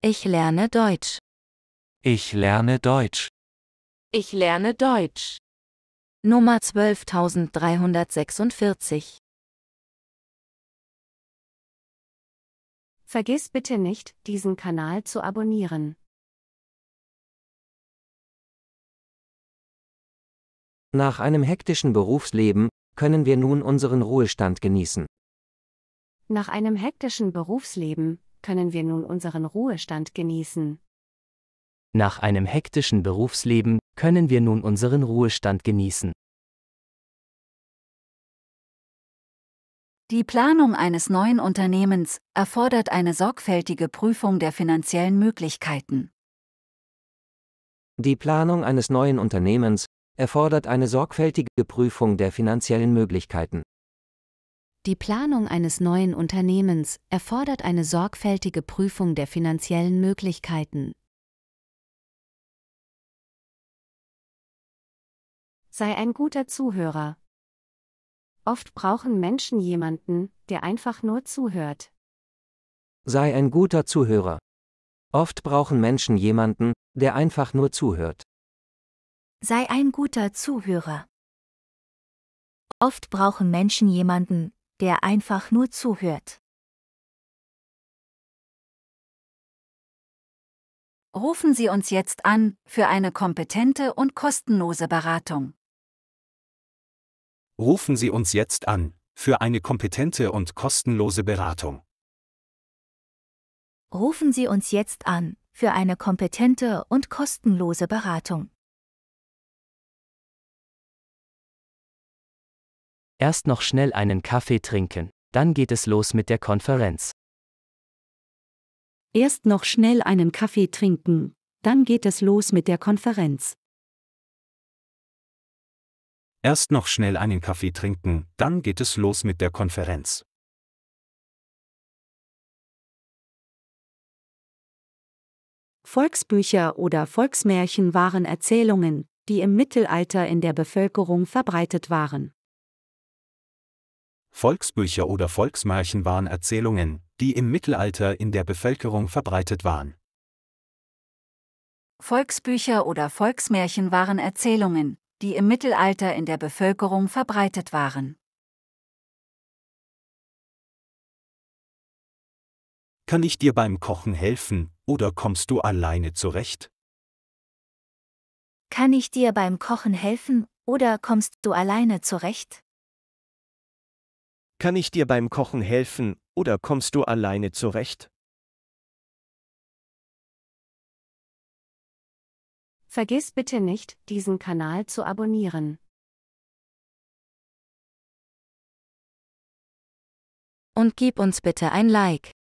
Ich lerne Deutsch. Ich lerne Deutsch. Ich lerne Deutsch. Nummer 12346. Vergiss bitte nicht, diesen Kanal zu abonnieren. Nach einem hektischen Berufsleben können wir nun unseren Ruhestand genießen. Nach einem hektischen Berufsleben können wir nun unseren Ruhestand genießen. Nach einem hektischen Berufsleben können wir nun unseren Ruhestand genießen. Die Planung eines neuen Unternehmens erfordert eine sorgfältige Prüfung der finanziellen Möglichkeiten. Die Planung eines neuen Unternehmens erfordert eine sorgfältige Prüfung der finanziellen Möglichkeiten. Die Planung eines neuen Unternehmens erfordert eine sorgfältige Prüfung der finanziellen Möglichkeiten. Sei ein guter Zuhörer. Oft brauchen Menschen jemanden, der einfach nur zuhört. Sei ein guter Zuhörer. Oft brauchen Menschen jemanden, der einfach nur zuhört. Sei ein guter Zuhörer. Oft brauchen Menschen jemanden, der einfach nur zuhört. Rufen Sie uns jetzt an für eine kompetente und kostenlose Beratung. Rufen Sie uns jetzt an für eine kompetente und kostenlose Beratung. Rufen Sie uns jetzt an für eine kompetente und kostenlose Beratung. Erst noch schnell einen Kaffee trinken, dann geht es los mit der Konferenz. Erst noch schnell einen Kaffee trinken, dann geht es los mit der Konferenz. Erst noch schnell einen Kaffee trinken, dann geht es los mit der Konferenz. Volksbücher oder Volksmärchen waren Erzählungen, die im Mittelalter in der Bevölkerung verbreitet waren. Volksbücher oder Volksmärchen waren Erzählungen, die im Mittelalter in der Bevölkerung verbreitet waren. Volksbücher oder Volksmärchen waren Erzählungen, die im Mittelalter in der Bevölkerung verbreitet waren. Kann ich dir beim Kochen helfen, oder kommst du alleine zurecht? Kann ich dir beim Kochen helfen, oder kommst du alleine zurecht? Kann ich dir beim Kochen helfen, oder kommst du alleine zurecht? Vergiss bitte nicht, diesen Kanal zu abonnieren. Und gib uns bitte ein Like.